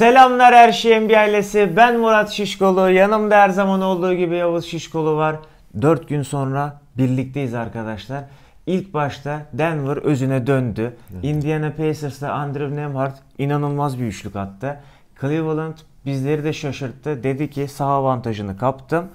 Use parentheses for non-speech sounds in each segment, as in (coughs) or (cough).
Selamlar her şeyin bir ailesi. Ben Murat Şişkolu. Yanımda her zaman olduğu gibi Yavuz Şişkolu var. 4 gün sonra birlikteyiz arkadaşlar. İlk başta Denver özüne döndü. Indiana Pacers'ta Andrew Nemhart inanılmaz bir üçlük attı. Cleveland bizleri de şaşırttı. Dedi ki sağ avantajını kaptım.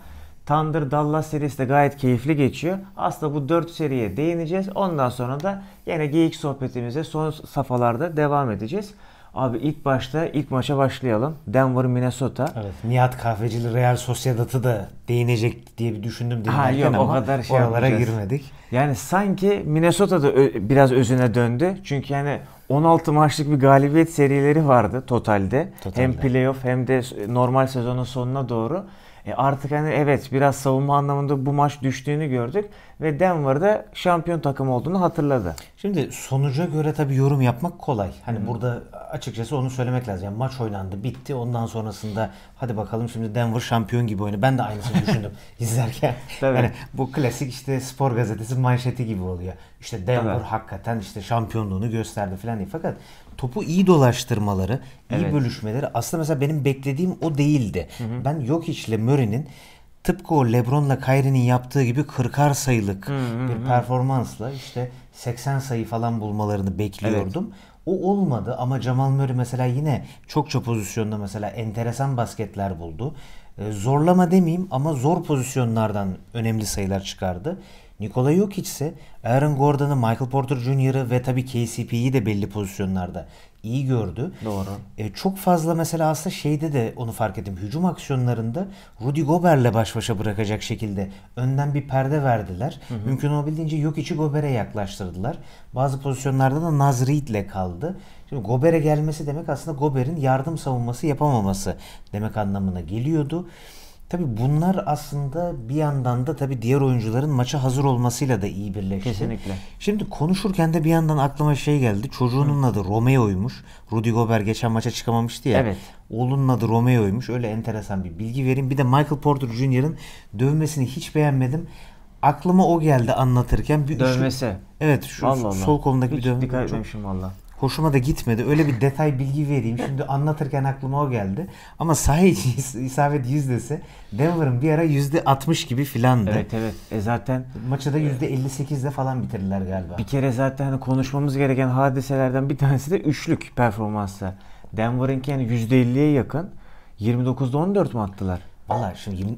Thunder Dallas serisi de gayet keyifli geçiyor. Aslında bu 4 seriye değineceğiz. Ondan sonra da yine geyik sohbetimize son safhalarda devam edeceğiz. Abi ilk başta ilk maça başlayalım. Denver Minnesota. Evet. Nihat Kahvecili Real Sociedad'ı da değinecek diye bir düşündüm ha, yok, ama o kadar şey oralara girmedik. Yani sanki Minnesota'da ö- biraz özüne döndü. Çünkü yani 16 maçlık bir galibiyet serileri vardı totalde. totalde. Hem playoff hem de normal sezonun sonuna doğru. E artık hani evet biraz savunma anlamında bu maç düştüğünü gördük ve Denver'da şampiyon takım olduğunu hatırladı. Şimdi sonuca göre tabii yorum yapmak kolay. Hani hmm. burada açıkçası onu söylemek lazım. Yani maç oynandı, bitti. Ondan sonrasında hadi bakalım şimdi Denver şampiyon gibi oynuyor. Ben de aynısını düşündüm (laughs) izlerken. Tabii. Yani bu klasik işte spor gazetesi manşeti gibi oluyor. İşte Denver tabii. hakikaten işte şampiyonluğunu gösterdi falan diye. Fakat topu iyi dolaştırmaları, iyi evet. bölüşmeleri aslında mesela benim beklediğim o değildi. Hı hı. Ben Jokic'le Murray'nin tıpkı o LeBron'la Kyrie'nin yaptığı gibi 40'ar sayılık hı hı bir performansla işte 80 sayı falan bulmalarını bekliyordum. Evet. O olmadı ama Jamal Murray mesela yine çok çok pozisyonda mesela enteresan basketler buldu. Ee, zorlama demeyeyim ama zor pozisyonlardan önemli sayılar çıkardı. Nikola Jokic ise Aaron Gordon'ı, Michael Porter Jr.'ı ve tabii KCP'yi de belli pozisyonlarda iyi gördü. Doğru. E, çok fazla mesela aslında şeyde de onu fark ettim. Hücum aksiyonlarında Rudy Gobert'le baş başa bırakacak şekilde önden bir perde verdiler. Hı hı. Mümkün olabildiğince yok içi Gobert'e yaklaştırdılar. Bazı pozisyonlarda da Naz Reed'le kaldı. Şimdi Gobere gelmesi demek aslında Gobert'in yardım savunması yapamaması demek anlamına geliyordu. Tabi bunlar aslında bir yandan da tabi diğer oyuncuların maça hazır olmasıyla da iyi birleşti. Kesinlikle. Şimdi konuşurken de bir yandan aklıma şey geldi. Çocuğunun Hı. adı Romeo'ymuş. Rudy Gobert geçen maça çıkamamıştı ya. Evet. Oğlunun adı Romeo'ymuş. Öyle enteresan bir bilgi vereyim. Bir de Michael Porter Jr.'ın dövmesini hiç beğenmedim. Aklıma o geldi anlatırken. Bir Dövmesi. Üçlü... Evet şu Allah sol kolundaki hiç bir dövme. Hiç dikkat etmemişim valla hoşuma da gitmedi. Öyle bir detay bilgi vereyim. Şimdi anlatırken aklıma o geldi. Ama sahi (laughs) isabet yüzdesi Denver'ın bir ara yüzde 60 gibi filandı. Evet evet. E zaten maçı da e, yüzde 58'de falan bitirdiler galiba. Bir kere zaten hani konuşmamız gereken hadiselerden bir tanesi de üçlük performansı. Denver'ınki yani yüzde 50'ye yakın. 29'da 14 mu attılar? Valla şimdi 20,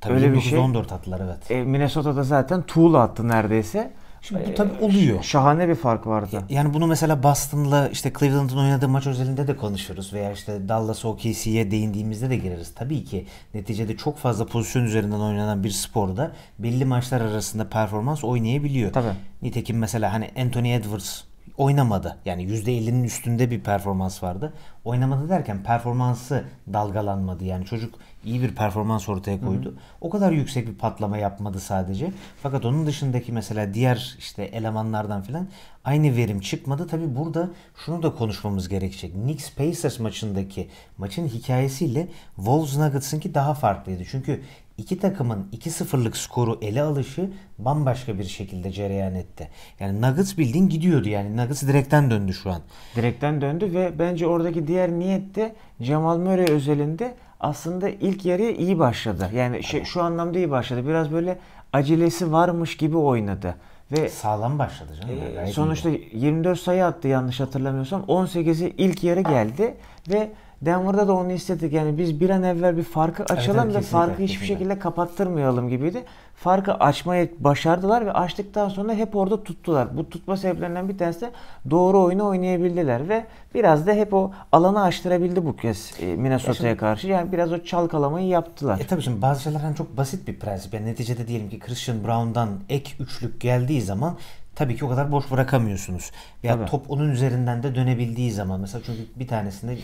tabii Öyle 29'da bir şey. 14 attılar evet. E, Minnesota'da zaten tuğla attı neredeyse. Şimdi bu tabii şey. oluyor. Şahane bir fark vardı. Yani bunu mesela Boston'la işte Cleveland'ın oynadığı maç özelinde de konuşuruz veya işte Dallas OKC'ye değindiğimizde de gireriz. Tabii ki neticede çok fazla pozisyon üzerinden oynanan bir sporda belli maçlar arasında performans oynayabiliyor. Tabii. Nitekim mesela hani Anthony Edwards oynamadı. Yani %50'nin üstünde bir performans vardı. Oynamadı derken performansı dalgalanmadı. Yani çocuk iyi bir performans ortaya koydu. Hı hı. O kadar yüksek bir patlama yapmadı sadece. Fakat onun dışındaki mesela diğer işte elemanlardan filan aynı verim çıkmadı. Tabi burada şunu da konuşmamız gerekecek. Knicks Pacers maçındaki maçın hikayesiyle Wolves Nuggets'ınki daha farklıydı. Çünkü İki takımın 2-0'lık skoru ele alışı bambaşka bir şekilde cereyan etti. Yani Nuggets bildiğin gidiyordu yani. Nuggets direkten döndü şu an. Direkten döndü ve bence oradaki diğer niyet de Jamal Murray özelinde aslında ilk yarıya iyi başladı. Yani şey, şu anlamda iyi başladı. Biraz böyle acelesi varmış gibi oynadı. Ve sağlam başladı canım. E, sonuçta 24 sayı attı yanlış hatırlamıyorsam. 18'i ilk yarı geldi ve Denver'da da onu istedik. Yani biz bir an evvel bir farkı açalım evet, da farkı kesinlikle. hiçbir şekilde kapattırmayalım gibiydi. Farkı açmayı başardılar ve açtıktan sonra hep orada tuttular. Bu tutma sebeplerinden bir tanesi de doğru oyunu oynayabildiler ve biraz da hep o alanı açtırabildi bu kez e, Minnesota'ya karşı. Yani biraz o çalkalamayı yaptılar. E tabii şimdi bazı şeyler hani çok basit bir prensip. Yani neticede diyelim ki Christian Brown'dan ek üçlük geldiği zaman tabii ki o kadar boş bırakamıyorsunuz. Ya tabii. top onun üzerinden de dönebildiği zaman mesela çünkü bir tanesinde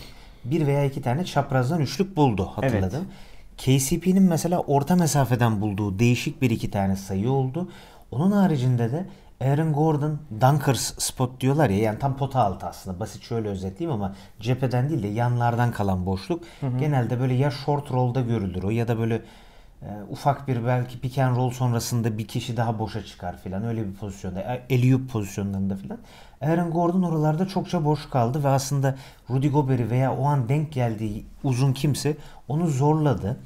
bir veya iki tane çaprazdan üçlük buldu hatırladım. Evet. KCP'nin mesela orta mesafeden bulduğu değişik bir iki tane sayı oldu. Onun haricinde de Aaron Gordon Dunkers spot diyorlar ya yani tam pota altı aslında basit şöyle özetleyeyim ama cepheden değil de yanlardan kalan boşluk. Hı hı. Genelde böyle ya short roll'da görülür o ya da böyle e, ufak bir belki pick and roll sonrasında bir kişi daha boşa çıkar filan öyle bir pozisyonda. E, Eliup pozisyonlarında filan. Aaron Gordon oralarda çokça boş kaldı ve aslında Rudy Gobert'i veya o an denk geldiği uzun kimse onu zorladı.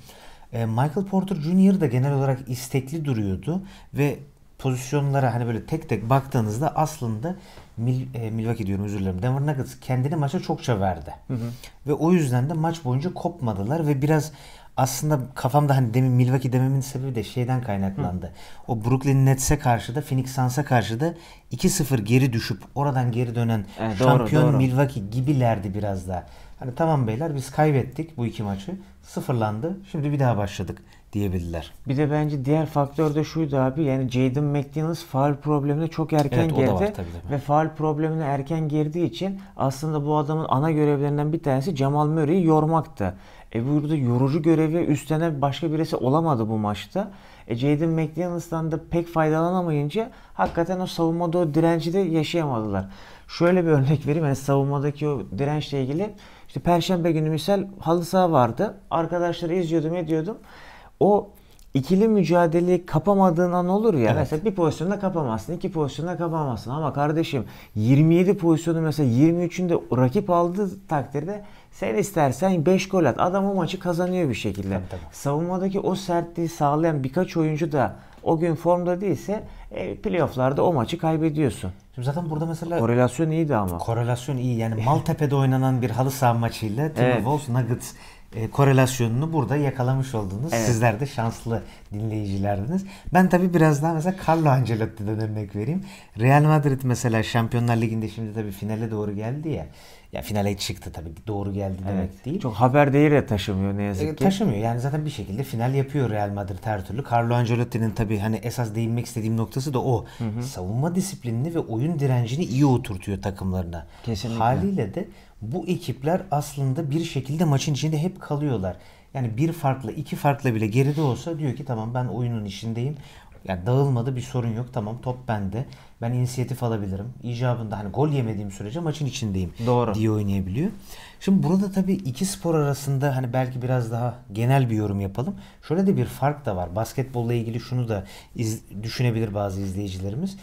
E, Michael Porter Jr. da genel olarak istekli duruyordu ve pozisyonlara hani böyle tek tek baktığınızda aslında Mil, e, Milwaukee diyorum özür dilerim. Denver Nuggets kendini maça çokça verdi. Hı hı. Ve o yüzden de maç boyunca kopmadılar ve biraz aslında kafamda hani demin Milwaukee dememin sebebi de şeyden kaynaklandı. Hı. O Brooklyn Nets'e karşı da Phoenix Suns'a karşı da 2-0 geri düşüp oradan geri dönen e, evet, şampiyon doğru, Milwaukee gibilerdi biraz da. Hani tamam beyler biz kaybettik bu iki maçı. Sıfırlandı. Şimdi bir daha başladık diyebildiler. Bir de bence diğer faktör de şuydu abi. Yani Jaden McDaniels faal problemine çok erken evet, girdi. Var, tabii, tabii. Ve faal problemine erken girdiği için aslında bu adamın ana görevlerinden bir tanesi Jamal Murray'i yormaktı. E burada yorucu görevi üstlenen başka birisi olamadı bu maçta. E Jaden McDaniels'tan da pek faydalanamayınca hakikaten o savunmada o direnci de yaşayamadılar. Şöyle bir (laughs) örnek vereyim. Yani savunmadaki o dirençle ilgili işte Perşembe günü misal halı saha vardı. Arkadaşları izliyordum ediyordum o ikili mücadeleyi kapamadığına ne olur ya. Evet. Mesela bir pozisyonda kapamazsın, iki pozisyonda kapamazsın. Ama kardeşim 27 pozisyonu mesela 23'ünde rakip aldığı takdirde sen istersen 5 gol at. Adam o maçı kazanıyor bir şekilde. Tabii, tabii. Savunmadaki o sertliği sağlayan birkaç oyuncu da o gün formda değilse e, playofflarda o maçı kaybediyorsun. Şimdi zaten burada mesela korelasyon iyiydi ama. Korelasyon iyi. Yani Maltepe'de oynanan bir halı saha maçıyla Timberwolves evet. Nuggets e, korelasyonunu burada yakalamış oldunuz. Evet. Sizler de şanslı dinleyicilerdiniz. Ben tabii biraz daha mesela Carlo Ancelotti'den örnek vereyim. Real Madrid mesela Şampiyonlar Ligi'nde şimdi tabii finale doğru geldi ya. Ya finale çıktı tabii doğru geldi evet. demek değil. Çok haber değeri de taşımıyor ne yazık e, ki. Taşımıyor yani zaten bir şekilde final yapıyor Real Madrid her türlü. Carlo Ancelotti'nin tabii hani esas değinmek istediğim noktası da o. Hı hı. Savunma disiplinini ve oyun direncini iyi oturtuyor takımlarına. Kesinlikle. Haliyle de bu ekipler aslında bir şekilde maçın içinde hep kalıyorlar. Yani bir farklı, iki farklı bile geride olsa diyor ki tamam ben oyunun içindeyim. Yani dağılmadı bir sorun yok. Tamam top bende. Ben inisiyatif alabilirim. icabında hani gol yemediğim sürece maçın içindeyim Doğru. diye oynayabiliyor. Şimdi burada tabii iki spor arasında hani belki biraz daha genel bir yorum yapalım. Şöyle de bir fark da var. Basketbolla ilgili şunu da iz, düşünebilir bazı izleyicilerimiz.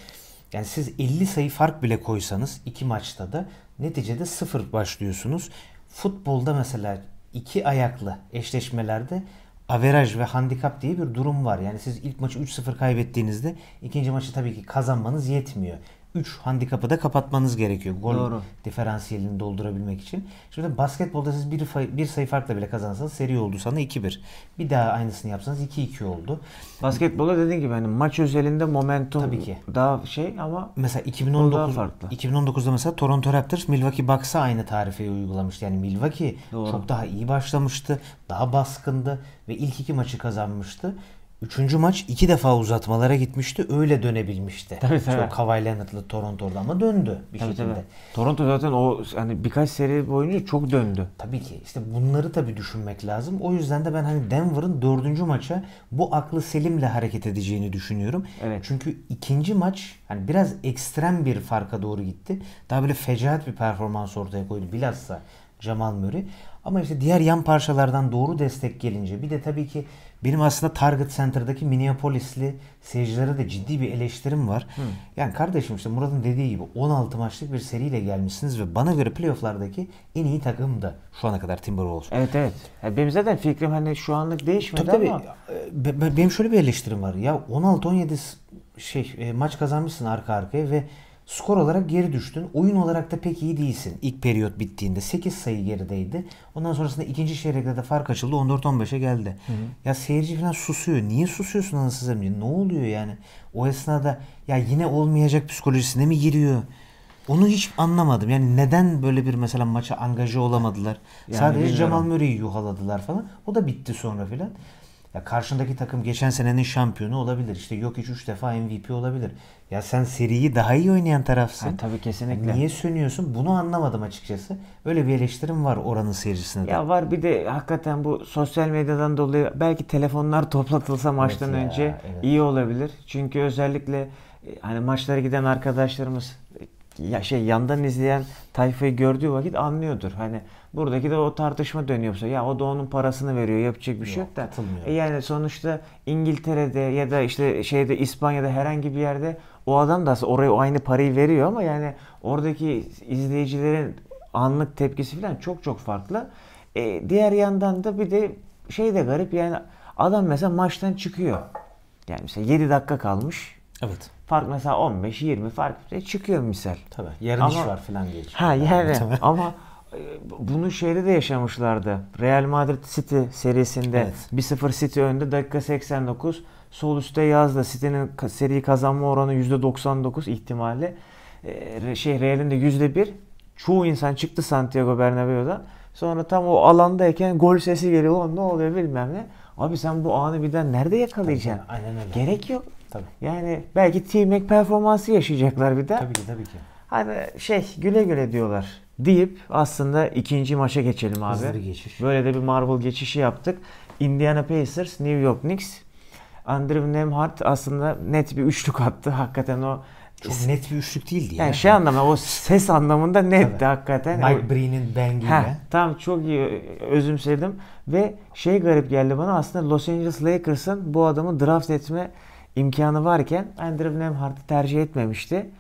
Yani siz 50 sayı fark bile koysanız iki maçta da neticede sıfır başlıyorsunuz. Futbolda mesela iki ayaklı eşleşmelerde averaj ve handikap diye bir durum var. Yani siz ilk maçı 3-0 kaybettiğinizde ikinci maçı tabii ki kazanmanız yetmiyor. 3 handikapı da kapatmanız gerekiyor. Gol Doğru. diferansiyelini doldurabilmek için. Şimdi basketbolda siz bir, bir sayı farkla bile kazansanız seri oldu sana 2-1. Bir daha aynısını yapsanız 2-2 oldu. Basketbolda dediğim gibi hani maç özelinde momentum Tabii ki. daha şey ama mesela 2019 farklı. 2019'da mesela Toronto Raptors Milwaukee Bucks'a aynı tarifeyi uygulamıştı. Yani Milwaukee Doğru. çok daha iyi başlamıştı. Daha baskındı ve ilk iki maçı kazanmıştı. Üçüncü maç iki defa uzatmalara gitmişti. Öyle dönebilmişti. Tabii, tabii. Çok Kawhi Leonard'lı Toronto'da ama döndü bir tabii, şekilde. Tabii. Toronto zaten o hani birkaç seri boyunca çok döndü. Tabii ki. İşte bunları tabii düşünmek lazım. O yüzden de ben hani Denver'ın dördüncü maça bu aklı selimle hareket edeceğini düşünüyorum. Evet. Çünkü ikinci maç hani biraz ekstrem bir farka doğru gitti. Daha böyle fecaat bir performans ortaya koydu. Bilhassa Jamal Murray. Ama işte diğer yan parçalardan doğru destek gelince bir de tabii ki benim aslında Target Center'daki Minneapolis'li seyircilere de ciddi bir eleştirim var. Hı. Yani kardeşim işte Murat'ın dediği gibi 16 maçlık bir seriyle gelmişsiniz ve bana göre playofflardaki en iyi takım da şu ana kadar Timberwolves. Evet evet. Yani benim zaten fikrim hani şu anlık değişmedi tabii, ama. benim şöyle bir eleştirim var. Ya 16-17 şey e, maç kazanmışsın arka arkaya ve Skor olarak geri düştün. Oyun olarak da pek iyi değilsin. İlk periyot bittiğinde 8 sayı gerideydi. Ondan sonrasında ikinci çeyrekte de fark açıldı. 14-15'e geldi. Hı hı. Ya seyirci falan susuyor. Niye susuyorsun anasız emniye? Ne oluyor yani? O esnada ya yine olmayacak psikolojisine mi giriyor? Onu hiç anlamadım. Yani neden böyle bir mesela maça angaje olamadılar? Yani Sadece bilmiyorum. Jamal Murray'i yuhaladılar falan. O da bitti sonra filan. Ya karşındaki takım geçen senenin şampiyonu olabilir. İşte yok hiç 3 defa MVP olabilir. Ya sen seriyi daha iyi oynayan tarafsın. Ha, tabii kesinlikle. Niye sönüyorsun? Bunu anlamadım açıkçası. Öyle bir eleştirim var oranın seyircisine. Ya var bir de hakikaten bu sosyal medyadan dolayı belki telefonlar (laughs) toplatılsa maçtan evet ya, önce evet. iyi olabilir. Çünkü özellikle e, hani maçlara giden arkadaşlarımız ya şey yandan izleyen tayfayı gördüğü vakit anlıyordur. Hani buradaki de o tartışma dönüyorsa ya o da onun parasını veriyor yapacak bir şey yok, yok da. E yani sonuçta İngiltere'de ya da işte şeyde İspanya'da herhangi bir yerde o adam da oraya aynı parayı veriyor ama yani oradaki izleyicilerin anlık tepkisi falan çok çok farklı. E, diğer yandan da bir de şey de garip yani adam mesela maçtan çıkıyor. Yani mesela 7 dakika kalmış. Evet fark mesela 15-20 fark e, çıkıyor misal. Tabii. Yarın ama, iş var falan diye. Ha yani (laughs) ama e, bunu şeyde de yaşamışlardı. Real Madrid City serisinde evet. 1-0 City önde dakika 89. Sol üstte yazda City'nin seri kazanma oranı %99 ihtimalle. E, şey Real'in de %1. Çoğu insan çıktı Santiago Bernabéu'dan. Sonra tam o alandayken gol sesi geliyor. Ulan ne oluyor bilmem ne. Abi sen bu anı birden nerede yakalayacaksın? aynen öyle. Gerek yok. Tabii. Yani belki T-Mac performansı yaşayacaklar bir de. Tabii ki tabii ki. Hani şey güle güle diyorlar deyip aslında ikinci maça geçelim abi. Hızlı bir geçiş. Böyle de bir Marvel geçişi yaptık. Indiana Pacers, New York Knicks. Andrew Nemhart aslında net bir üçlük attı. Hakikaten o çok net bir üçlük değildi. Yani, yani. şey anlamda o ses anlamında netti Tabii. hakikaten. Mike Breen'in bangiyle. Tam çok iyi özümsedim ve şey garip geldi bana aslında Los Angeles Lakers'ın bu adamı draft etme imkanı varken Andrew Nemhard'ı tercih etmemişti.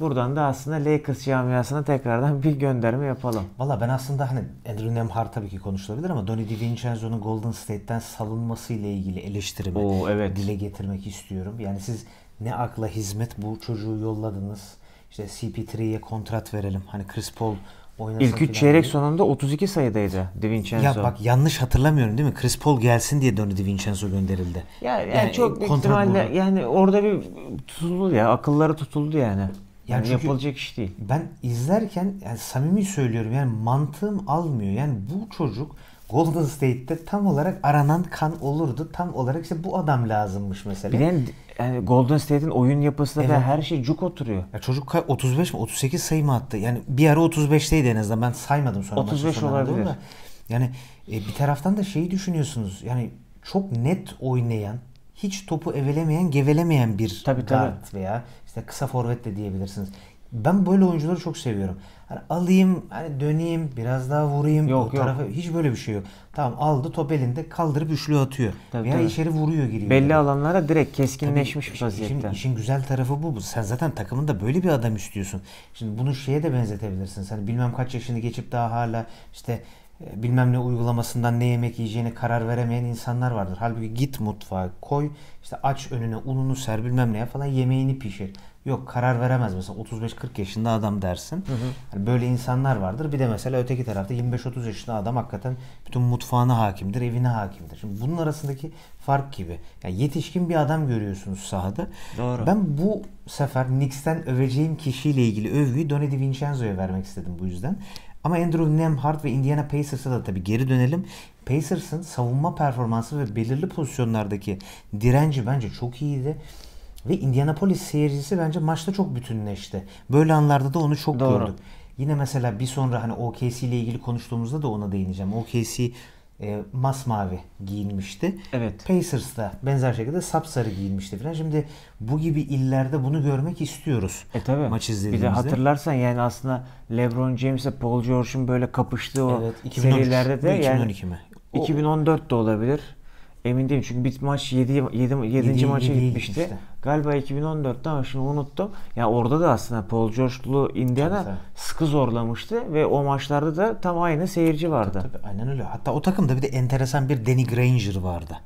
Buradan da aslında Lakers camiasına tekrardan bir gönderme yapalım. Valla ben aslında hani Andrew Nemhard tabii ki konuşulabilir ama Donny DiVincenzo'nun Golden State'ten salınması ile ilgili eleştirimi Oo, evet. dile getirmek istiyorum. Yani siz ne akla hizmet bu çocuğu yolladınız. İşte CP3'ye kontrat verelim. Hani Chris Paul Oynasın İlk 3 çeyrek diye. sonunda 32 sayıdaydı DiVincenzo. Ya bak yanlış hatırlamıyorum değil mi? Chris Paul gelsin diye döndü DiVincenzo gönderildi. Ya, yani, yani çok ihtimalle bu. yani orada bir tutuldu ya akılları tutuldu yani. Yani, yani yapılacak iş değil. Ben izlerken yani samimi söylüyorum yani mantığım almıyor. Yani bu çocuk Golden State'te tam olarak aranan kan olurdu. Tam olarak işte bu adam lazımmış mesela. Bir de yani Golden State'in oyun yapısında evet. her şey cuk oturuyor. Ya çocuk 35 mi 38 sayı mı attı? Yani bir ara 35'teydi en azından. Ben saymadım sonra 35 olabilir. Da. Yani e, bir taraftan da şeyi düşünüyorsunuz. Yani çok net oynayan, hiç topu evelemeyen, gevelemeyen bir tabii, guard tabii. veya işte kısa forvet de diyebilirsiniz. Ben böyle oyuncuları çok seviyorum. Hani alayım, hani döneyim, biraz daha vurayım. Yok, o yok. tarafa hiç böyle bir şey yok. Tamam aldı top elinde kaldırıp üçlü atıyor. Tabii, Veya tabii. içeri vuruyor giriyor. Belli yani. alanlara direkt keskinleşmiş tabii, bir vaziyette. Işin, işin güzel tarafı bu. Sen zaten takımında böyle bir adam istiyorsun. Şimdi bunu şeye de benzetebilirsin. Sen bilmem kaç yaşını geçip daha hala işte e, bilmem ne uygulamasından ne yemek yiyeceğini karar veremeyen insanlar vardır. Halbuki git mutfağa koy işte aç önüne ununu ser bilmem neye falan yemeğini pişir. Yok karar veremez mesela 35-40 yaşında adam dersin. Hı hı. Yani böyle insanlar vardır. Bir de mesela öteki tarafta 25-30 yaşında adam hakikaten bütün mutfağına hakimdir, evine hakimdir. Şimdi bunun arasındaki fark gibi. Yani yetişkin bir adam görüyorsunuz sahada. Doğru. Ben bu sefer Knicks'ten öveceğim kişiyle ilgili övgüyü Donny DiVincenzo'ya vermek istedim bu yüzden. Ama Andrew Nemhart ve Indiana Pacers'a da tabii geri dönelim. Pacers'ın savunma performansı ve belirli pozisyonlardaki direnci bence çok iyiydi. Ve Indianapolis seyircisi bence maçta çok bütünleşti. Böyle anlarda da onu çok Doğru. gördük. Yine mesela bir sonra hani OKC ile ilgili konuştuğumuzda da ona değineceğim. OKC e, masmavi giyinmişti. Evet. Pacers da benzer şekilde sapsarı giyinmişti falan. Şimdi bu gibi illerde bunu görmek istiyoruz. E tabi. Maç izlediğimizde. Bir de hatırlarsan yani aslında LeBron James ile Paul George'un böyle kapıştığı o evet, 2013, serilerde de 2012 yani mi? 2014 de olabilir. Emin değilim çünkü bir maç 7 maça gitmişti. Gitmişti. Galiba 2014'te ama şimdi unuttum. Ya yani orada da aslında Paul George'lu Indiana sıkı zorlamıştı ve o maçlarda da tam aynı seyirci vardı. Tabii, tabii, aynen öyle. Hatta o takımda bir de enteresan bir Danny Granger vardı.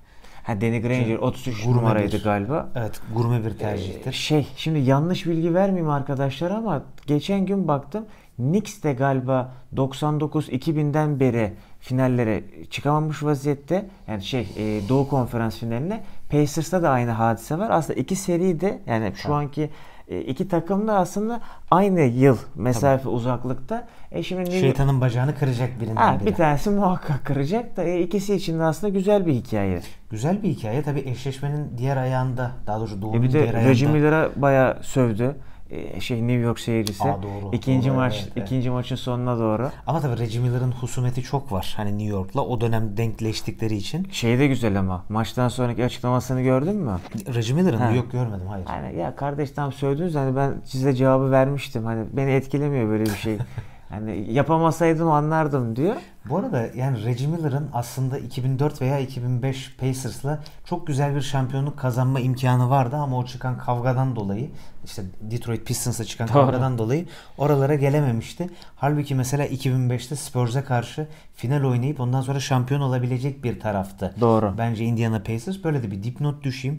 Ha Danny Granger 33 şey, gurme numaraydı bir, galiba. Evet gurme bir tercihtir. Ee, şey şimdi yanlış bilgi vermeyeyim arkadaşlar ama geçen gün baktım Knicks de galiba 99-2000'den beri finallere çıkamamış vaziyette. Yani şey e, Doğu Konferans finaline Pacers'ta da aynı hadise var. Aslında iki seri de yani şu evet. anki e, iki takım da aslında aynı yıl mesafe Tabii. uzaklıkta. E şimdi şeytanın bacağını kıracak birinden ha, biri. Bir tanesi muhakkak kıracak da e, ikisi için de aslında güzel bir hikaye. Güzel bir hikaye. Tabii eşleşmenin diğer ayağında daha doğrusu doğumun e bir de diğer ayağında. Reggie Miller'a bayağı sövdü. Ee, şey New York seyircisi. Aa, e doğru. İkinci doğru, maç evet, ikinci evet. maçın sonuna doğru. Ama tabii Regimiller'ın husumeti çok var. Hani New York'la o dönem denkleştikleri için. Şey de güzel ama maçtan sonraki açıklamasını gördün mü? Regimiller'ın yok görmedim hayır. Yani ya kardeş tam söylediniz hani ben size cevabı vermiştim. Hani beni etkilemiyor böyle bir şey. (laughs) Hani yapamasaydın anlardım diyor. Bu arada yani Reggie Miller'ın aslında 2004 veya 2005 Pacers'la çok güzel bir şampiyonluk kazanma imkanı vardı ama o çıkan kavgadan dolayı işte Detroit Pistons'a çıkan Doğru. kavgadan dolayı oralara gelememişti. Halbuki mesela 2005'te Spurs'a karşı final oynayıp ondan sonra şampiyon olabilecek bir taraftı. Doğru. Bence Indiana Pacers böyle de bir dipnot düşeyim.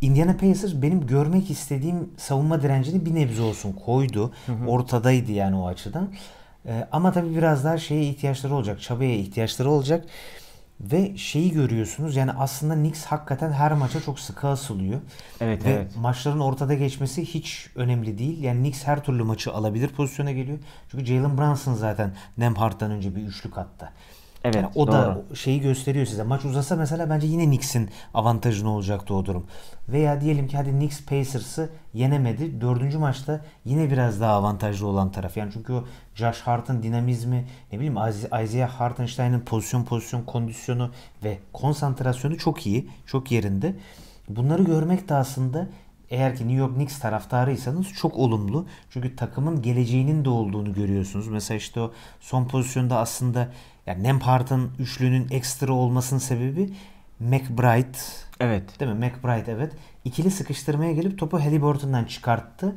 Indiana Pacers benim görmek istediğim savunma direncini bir nebze olsun koydu. Hı hı. Ortadaydı yani o açıdan. Ee, ama tabii biraz daha şeye ihtiyaçları olacak. Çabaya ihtiyaçları olacak. Ve şeyi görüyorsunuz yani aslında Knicks hakikaten her maça çok sıkı asılıyor. Evet, Ve evet. maçların ortada geçmesi hiç önemli değil. Yani Knicks her türlü maçı alabilir pozisyona geliyor. Çünkü Jalen Brunson zaten Nembhard'dan önce bir üçlük attı. Evet, yani o doğru. da şeyi gösteriyor size. Maç uzasa mesela bence yine Knicks'in avantajını olacaktı o durum. Veya diyelim ki hadi Knicks Pacers'ı yenemedi. Dördüncü maçta yine biraz daha avantajlı olan taraf. Yani çünkü o Josh Hart'ın dinamizmi, ne bileyim Isaiah Hartenstein'in pozisyon pozisyon kondisyonu ve konsantrasyonu çok iyi, çok yerinde. Bunları görmek de aslında eğer ki New York Knicks taraftarıysanız çok olumlu. Çünkü takımın geleceğinin de olduğunu görüyorsunuz. Mesela işte o son pozisyonda aslında yani Nembhard'ın üçlünün ekstra olmasının sebebi McBride. Evet. Değil mi? McBride evet. İkili sıkıştırmaya gelip topu Halliburton'dan çıkarttı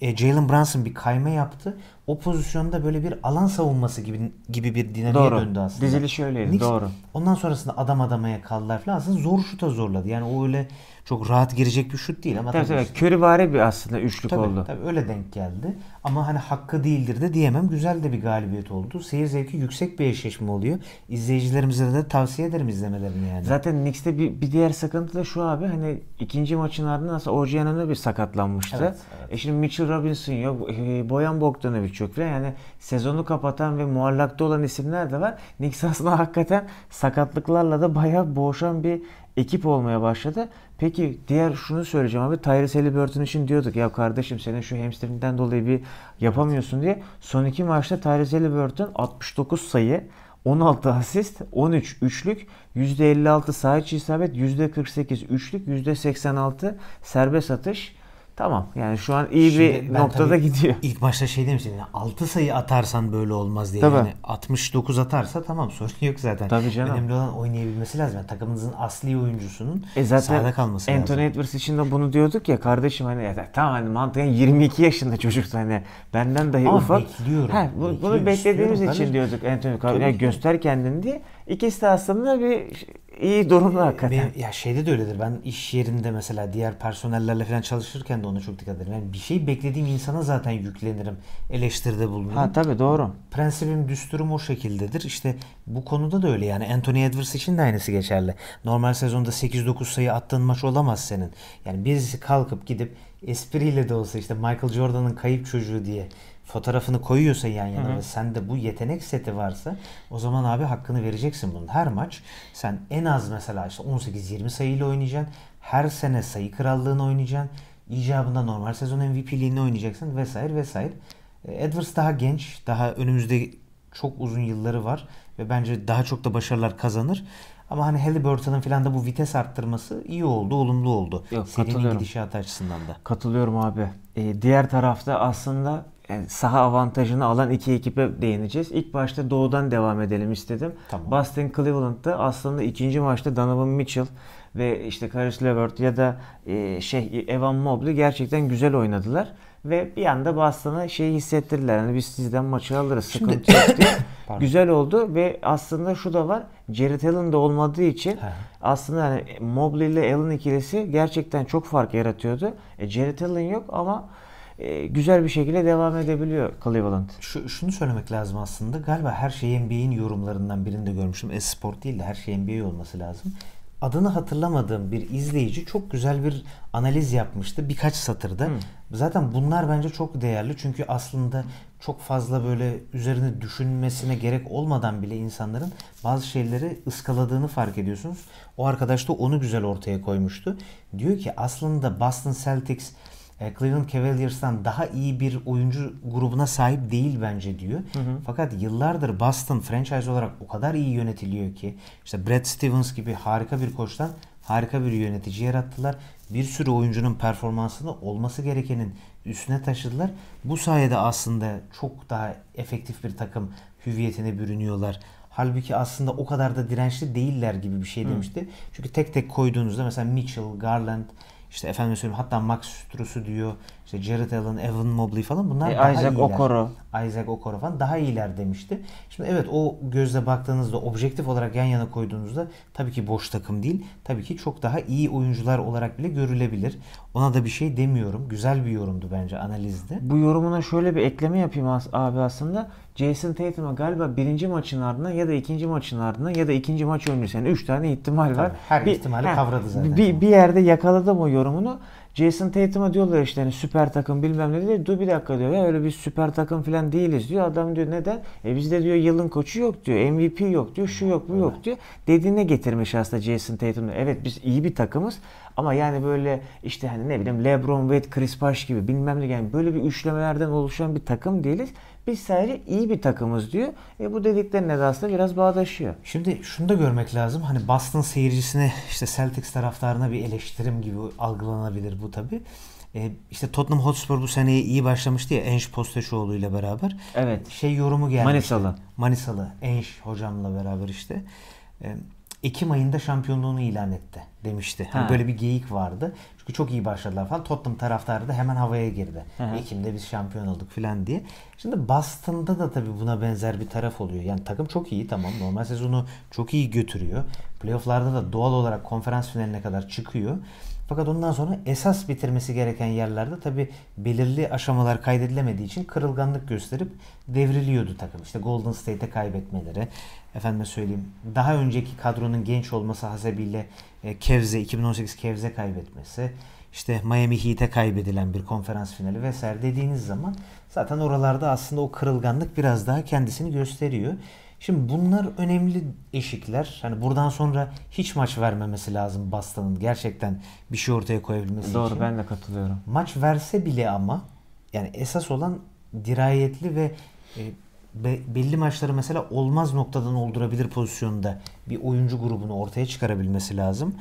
e, Jalen Brunson bir kayma yaptı. O pozisyonda böyle bir alan savunması gibi gibi bir dinamiğe doğru. döndü aslında. Dizilişi öyleydi Knicks, doğru. Ondan sonrasında adam adamaya kaldılar falan. Aslında zor şuta zorladı. Yani o öyle çok rahat girecek bir şut değil ama tabii tabii. Işte, Körivare bir aslında üçlük tabii, oldu. Tabii öyle denk geldi. Ama hani hakkı değildir de diyemem. Güzel de bir galibiyet oldu. Seyir zevki yüksek bir eşleşme oluyor. İzleyicilerimize de tavsiye ederim izlemelerini yani. Zaten Knicks'te bir, bir diğer sıkıntı da şu abi hani ikinci maçın ardından aslında Orjiyan'ın bir sakatlanmıştı. Evet, evet. E şimdi Mitchell Robinson yok, e, Boyan Bogdanovic yok falan. Yani sezonu kapatan ve muallakta olan isimler de var. Knicks (laughs) aslında hakikaten sakatlıklarla da bayağı boğuşan bir ekip olmaya başladı. Peki diğer şunu söyleyeceğim abi. Tyrese Halliburton için diyorduk ya kardeşim senin şu hamstringinden dolayı bir yapamıyorsun diye. Son iki maçta Tyrese Halliburton 69 sayı, 16 asist, 13 üçlük, %56 sahiç isabet, %48 üçlük, %86 serbest atış. Tamam yani şu an iyi Şimdi bir noktada gidiyor. İlk başta şey demiştim yani 6 sayı atarsan böyle olmaz diye. Tabii. Yani 69 atarsa tamam sorun yok zaten. Tabii canım. Önemli olan oynayabilmesi lazım. Yani takımınızın asli oyuncusunun e zaten sahada kalması Anthony lazım. Anthony Edwards için de bunu diyorduk ya kardeşim hani ya, tamam hani mantıken 22 yaşında çocuk hani benden dahi Ama ufak. bekliyorum. He, bu, bekliyorum, bunu beklediğimiz için diyorduk Anthony. Ya, göster kendini diye. İkisi de aslında bir iyi durumda hakikaten. Benim, ya şeyde de öyledir. Ben iş yerinde mesela diğer personellerle falan çalışırken de ona çok dikkat ederim. Yani bir şey beklediğim insana zaten yüklenirim. Eleştiride bulunurum. Ha tabii doğru. Prensibim, düsturum o şekildedir. İşte bu konuda da öyle yani. Anthony Edwards için de aynısı geçerli. Normal sezonda 8-9 sayı attığın maç olamaz senin. Yani birisi kalkıp gidip espriyle de olsa işte Michael Jordan'ın kayıp çocuğu diye fotoğrafını koyuyorsa yan yana Hı-hı. ve sende bu yetenek seti varsa o zaman abi hakkını vereceksin bunun. Her maç sen en az mesela işte 18-20 sayıyla oynayacaksın. Her sene sayı krallığını oynayacaksın. İcabında normal sezon MVP'liğini oynayacaksın vesaire vesaire. E, Edwards daha genç. Daha önümüzde çok uzun yılları var ve bence daha çok da başarılar kazanır. Ama hani Halliburton'ın falan da bu vites arttırması iyi oldu, olumlu oldu. Yok, Serinin gidişatı açısından da. Katılıyorum abi. Ee, diğer tarafta aslında yani saha avantajını alan iki ekibe değineceğiz. İlk başta doğudan devam edelim istedim. Tamam. Boston Cleveland'da aslında ikinci maçta Donovan Mitchell ve işte Karis LeVert ya da e, şey Evan Mobley gerçekten güzel oynadılar ve bir anda Boston'a şey hissettirdiler. Hani biz sizden maçı alırız Şimdi... sıkıntı yok diye. (coughs) Güzel oldu ve aslında şu da var. Jared Allen de olmadığı için He. aslında hani Mobley ile Allen ikilisi gerçekten çok fark yaratıyordu. E, Jared Allen yok ama e, güzel bir şekilde devam edebiliyor Cleveland. Şu, şunu söylemek lazım aslında. Galiba her şey NBA'in yorumlarından birinde görmüşüm. Esport değil de her şey NBA olması lazım. Adını hatırlamadığım bir izleyici çok güzel bir analiz yapmıştı birkaç satırda. Hmm. Zaten bunlar bence çok değerli çünkü aslında çok fazla böyle üzerine düşünmesine gerek olmadan bile insanların bazı şeyleri ıskaladığını fark ediyorsunuz. O arkadaş da onu güzel ortaya koymuştu. Diyor ki aslında Boston Celtics e, Cleveland Cavaliers'tan daha iyi bir oyuncu grubuna sahip değil bence diyor. Hı hı. Fakat yıllardır Boston franchise olarak o kadar iyi yönetiliyor ki işte Brad Stevens gibi harika bir koçtan harika bir yönetici yarattılar. Bir sürü oyuncunun performansını olması gerekenin üstüne taşıdılar. Bu sayede aslında çok daha efektif bir takım hüviyetine bürünüyorlar. Halbuki aslında o kadar da dirençli değiller gibi bir şey demişti. Hı. Çünkü tek tek koyduğunuzda mesela Mitchell, Garland, işte efendim söyleyeyim hatta Max Struss'u diyor işte Jared Allen, Evan Mobley falan bunlar e, daha Isaac iyiler. Okoro. Isaac Okoro falan daha iyiler demişti. Şimdi evet o gözle baktığınızda objektif olarak yan yana koyduğunuzda tabii ki boş takım değil. Tabii ki çok daha iyi oyuncular olarak bile görülebilir. Ona da bir şey demiyorum. Güzel bir yorumdu bence analizde. Bu yorumuna şöyle bir ekleme yapayım abi aslında. Jason Tatum'a galiba birinci maçın ardından ya da ikinci maçın ardından ya da ikinci maç öncesi yani üç tane ihtimal var. Tabii, her bir, ihtimali he, kavradı zaten. Bir, bir yerde yakaladım o yorumunu. Jason Tatum'a diyorlar işte hani süper takım bilmem ne diyor. Dur bir dakika diyor ya öyle bir süper takım falan değiliz diyor. Adam diyor neden? E bizde diyor yılın koçu yok diyor. MVP yok diyor. Şu yok bu yok diyor. Dediğine getirmiş aslında Jason Tatum'da. Evet biz iyi bir takımız ama yani böyle işte hani ne bileyim LeBron Wade, Chris Bosh gibi bilmem ne yani böyle bir üçlemelerden oluşan bir takım değiliz. Biz sadece iyi bir takımız diyor. E bu dediklerine de aslında biraz bağdaşıyor. Şimdi şunu da görmek lazım. Hani Boston seyircisine işte Celtics taraftarına bir eleştirim gibi algılanabilir bu tabi E, işte Tottenham Hotspur bu seneye iyi başlamıştı ya Enş Posteşoğlu ile beraber. Evet. Şey yorumu geldi. Manisalı. Manisalı. Enş hocamla beraber işte. E, Ekim ayında şampiyonluğunu ilan etti demişti. Hani böyle bir geyik vardı. Çünkü çok iyi başladılar falan. Tottenham taraftarı da hemen havaya girdi. Hı. Ekim'de biz şampiyon olduk falan diye. Şimdi Boston'da da tabii buna benzer bir taraf oluyor. Yani takım çok iyi tamam. Normal sezonu çok iyi götürüyor. Playoff'larda da doğal olarak konferans finaline kadar çıkıyor. Fakat ondan sonra esas bitirmesi gereken yerlerde tabi belirli aşamalar kaydedilemediği için kırılganlık gösterip devriliyordu takım. İşte Golden State'e kaybetmeleri, efendime söyleyeyim daha önceki kadronun genç olması hasebiyle Kevze, 2018 Kevze kaybetmesi, işte Miami Heat'e kaybedilen bir konferans finali vesaire dediğiniz zaman zaten oralarda aslında o kırılganlık biraz daha kendisini gösteriyor. Şimdi bunlar önemli eşikler. Hani buradan sonra hiç maç vermemesi lazım Boston'ın gerçekten bir şey ortaya koyabilmesi Doğru, için. Doğru ben de katılıyorum. Maç verse bile ama yani esas olan dirayetli ve e, be, belli maçları mesela olmaz noktadan oldurabilir pozisyonda bir oyuncu grubunu ortaya çıkarabilmesi lazım.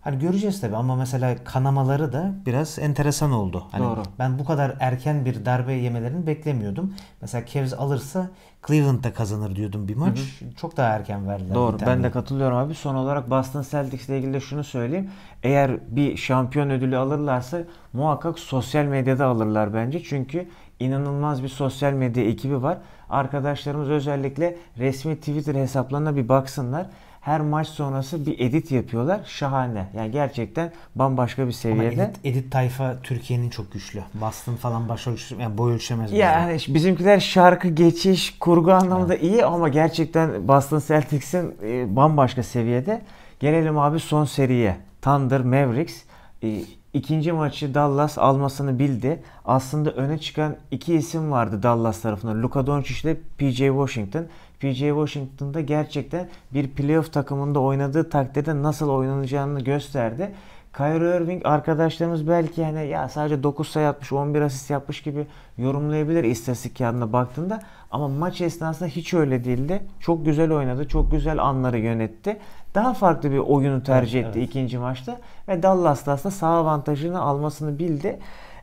Hani göreceğiz tabi ama mesela kanamaları da biraz enteresan oldu. Hani Doğru. Ben bu kadar erken bir darbe yemelerini beklemiyordum. Mesela Cavs alırsa Cleveland Cleveland'da kazanır diyordum bir maç. Hı hı. Çok daha erken verdiler. Doğru ben de katılıyorum abi. Son olarak Boston Celtics ile ilgili de şunu söyleyeyim. Eğer bir şampiyon ödülü alırlarsa muhakkak sosyal medyada alırlar bence. Çünkü inanılmaz bir sosyal medya ekibi var. Arkadaşlarımız özellikle resmi Twitter hesaplarına bir baksınlar. Her maç sonrası bir edit yapıyorlar. Şahane. Yani gerçekten bambaşka bir seviyede. Ama edit, edit tayfa Türkiye'nin çok güçlü. Bastın falan baş ölçü, şey- yani boy ölçemez. Yani böyle. bizimkiler şarkı, geçiş, kurgu anlamında evet. iyi ama gerçekten Boston Celtics'in e, bambaşka seviyede. Gelelim abi son seriye. Thunder Mavericks. E, İkinci maçı Dallas almasını bildi. Aslında öne çıkan iki isim vardı Dallas tarafından. Luka Doncic ile PJ Washington. PJ Washington'da gerçekten bir playoff takımında oynadığı takdirde nasıl oynanacağını gösterdi. Kyrie Irving arkadaşlarımız belki hani ya sadece 9 sayı atmış 11 asist yapmış gibi yorumlayabilir istatistik kağıdına baktığında. Ama maç esnasında hiç öyle değildi. Çok güzel oynadı. Çok güzel anları yönetti daha farklı bir oyunu tercih etti evet. ikinci maçta ve Dallas da aslında sağ avantajını almasını bildi.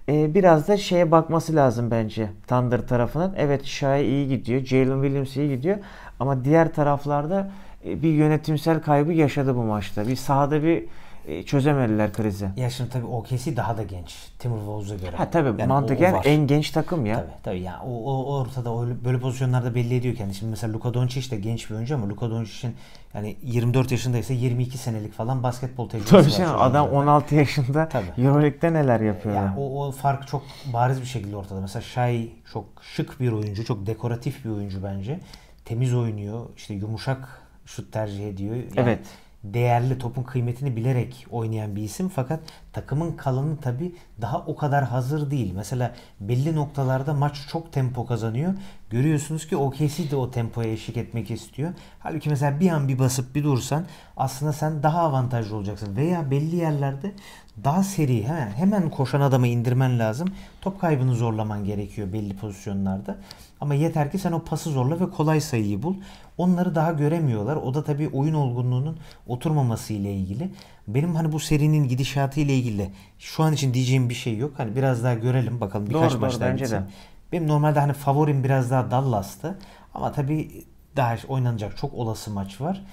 Ee, biraz da şeye bakması lazım bence Thunder tarafının. Evet Shai iyi gidiyor, Jalen Williams iyi gidiyor ama diğer taraflarda e, bir yönetimsel kaybı yaşadı bu maçta. Bir sahada bir e, çözemediler krizi. Ya şimdi tabii OKC daha da genç. Timberwolves'a göre. Ha tabii yani mantıken o, o en genç takım ya. Tabii tabii ya o, o ortada öyle, böyle pozisyonlarda belli ediyor kendini. Şimdi mesela Luka Doncic de genç bir oyuncu ama Luka Doncic'in yani 24 yaşında ise 22 senelik falan basketbol tecrübesi tabii var. Tabii yani adam 16 yaşında tabii. EuroLeague'de neler yapıyor. Yani, O, o fark çok bariz bir şekilde ortada. Mesela Shai çok şık bir oyuncu, çok dekoratif bir oyuncu bence. Temiz oynuyor. İşte yumuşak şut tercih ediyor. Yani evet değerli topun kıymetini bilerek oynayan bir isim fakat takımın kalanı tabi daha o kadar hazır değil. Mesela belli noktalarda maç çok tempo kazanıyor. Görüyorsunuz ki OKC de o tempoya eşlik etmek istiyor. Halbuki mesela bir an bir basıp bir dursan aslında sen daha avantajlı olacaksın. Veya belli yerlerde daha seri hemen, hemen koşan adamı indirmen lazım. Top kaybını zorlaman gerekiyor belli pozisyonlarda. Ama yeter ki sen o pası zorla ve kolay sayıyı bul. Onları daha göremiyorlar. O da tabii oyun olgunluğunun oturmaması ile ilgili. Benim hani bu serinin gidişatı ile ilgili şu an için diyeceğim bir şey yok. Hani biraz daha görelim bakalım birkaç maç daha bence de. Benim normalde hani favorim biraz daha Dallas'tı. Ama tabii daha oynanacak çok olası maç var.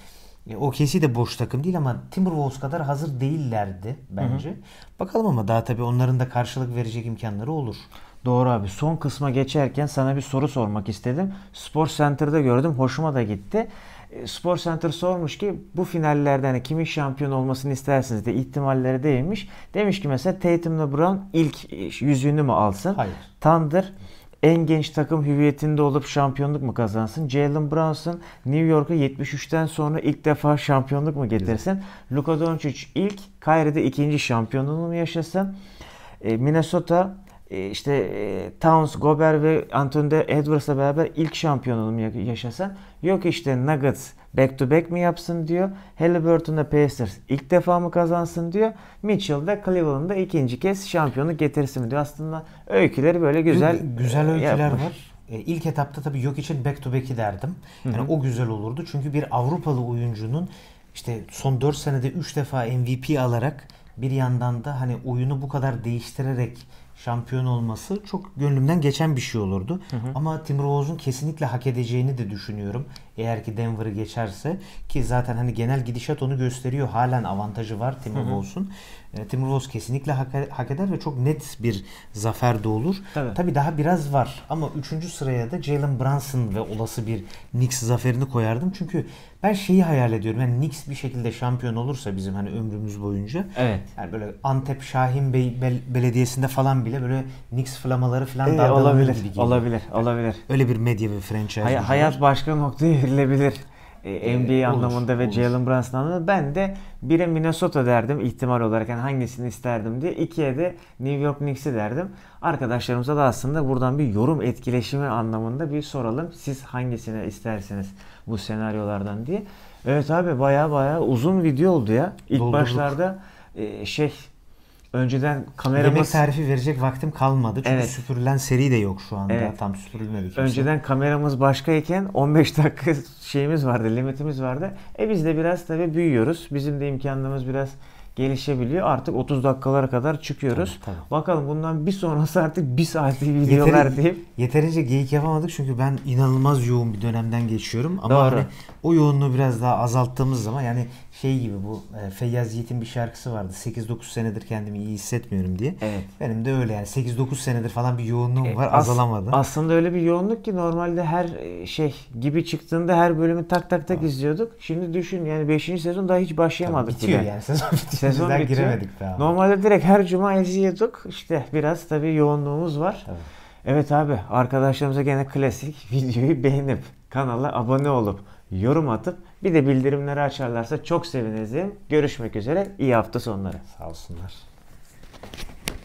E, kesi de boş takım değil ama Timberwolves kadar hazır değillerdi bence. Hı hı. Bakalım ama daha tabii onların da karşılık verecek imkanları olur. Doğru abi. Son kısma geçerken sana bir soru sormak istedim. Spor Center'da gördüm. Hoşuma da gitti. E, Spor Center sormuş ki bu finallerden hani kimin şampiyon olmasını istersiniz de ihtimalleri değinmiş. Demiş ki mesela Tatum'la LeBron ilk e, yüzüğünü mü alsın? Hayır. Thunder en genç takım hüviyetinde olup şampiyonluk mu kazansın? Jalen Brunson New York'a 73'ten sonra ilk defa şampiyonluk mu getirsin? Luka Doncic ilk, Kyrie'de ikinci şampiyonluğunu mu yaşasın? E, Minnesota ee, işte e, Towns, Gobert ve Anthony Edwards'la beraber ilk şampiyonluğunu yaşasın. Yok işte Nuggets back to back mi yapsın diyor. Halliburton'da Pacers ilk defa mı kazansın diyor. Mitchell de Cleveland'da ikinci kez şampiyonu getirsin mi diyor. Aslında öyküleri böyle güzel güzel öyküler yapmış. var. E, ilk etapta tabii yok için back to back'i derdim. Yani Hı-hı. o güzel olurdu. Çünkü bir Avrupalı oyuncunun işte son 4 senede 3 defa MVP alarak bir yandan da hani oyunu bu kadar değiştirerek şampiyon olması çok gönlümden geçen bir şey olurdu. Hı hı. Ama Timberwolves'un kesinlikle hak edeceğini de düşünüyorum. Eğer ki Denver'ı geçerse ki zaten hani genel gidişat onu gösteriyor. Halen avantajı var Timberwolves'un. E, Timur Wolves kesinlikle hak eder ve çok net bir zafer de olur. Tabii. Tabii daha biraz var ama 3. sıraya da Jalen Brunson ve olası bir Knicks zaferini koyardım. Çünkü ben şeyi hayal ediyorum. Yani Knicks bir şekilde şampiyon olursa bizim hani ömrümüz boyunca. Evet. Yani böyle Antep Şahin Bey Bel- Belediyesi'nde falan bile böyle Knicks flamaları falan ee, olabilir, gibi. Olabilir, hani olabilir. Öyle bir medya bir franchise. Hay- hayat başka noktaya verilebilir e, NBA olur, anlamında olur. ve Jalen Brunson anlamında ben de 1'e Minnesota derdim ihtimal olarak yani hangisini isterdim diye 2'ye de New York Knicks'i derdim. Arkadaşlarımıza da aslında buradan bir yorum etkileşimi anlamında bir soralım. Siz hangisini istersiniz bu senaryolardan diye. Evet abi baya baya uzun video oldu ya. İlk Doldurduk. başlarda e, şey önceden kameramız... Yemek tarifi verecek vaktim kalmadı. Çünkü evet. süpürülen seri de yok şu anda. Evet. Tam süpürülmedi. Kimse. Önceden kameramız başkayken 15 dakika şeyimiz vardı, limitimiz vardı. E biz de biraz tabii büyüyoruz. Bizim de imkanlarımız biraz gelişebiliyor. Artık 30 dakikalara kadar çıkıyoruz. Tabii, tabii. Bakalım bundan bir sonrası artık bir saatlik videolar Yeteri, deyip. Yeterince geyik yapamadık çünkü ben inanılmaz yoğun bir dönemden geçiyorum. Ama Doğru. hani o yoğunluğu biraz daha azalttığımız zaman yani şey gibi bu e, Feyyaz Yiğit'in bir şarkısı vardı. 8-9 senedir kendimi iyi hissetmiyorum diye. Evet. Benim de öyle yani 8-9 senedir falan bir yoğunluğum e, var as- azalamadı. Aslında öyle bir yoğunluk ki normalde her e, şey gibi çıktığında her bölümü tak tak tak tamam. izliyorduk. Şimdi düşün yani 5. sezon daha hiç başlayamadık. Tabii bitiyor bile. yani (laughs) sezon bitiyor sezon bitiyor. giremedik daha. Normalde direkt her cuma izliyorduk. İşte biraz tabii yoğunluğumuz var. Tabii. Evet abi arkadaşlarımıza gene klasik (laughs) videoyu beğenip kanala abone olup yorum atıp bir de bildirimleri açarlarsa çok sevinirim. Görüşmek üzere. İyi hafta sonları. Sağ olsunlar.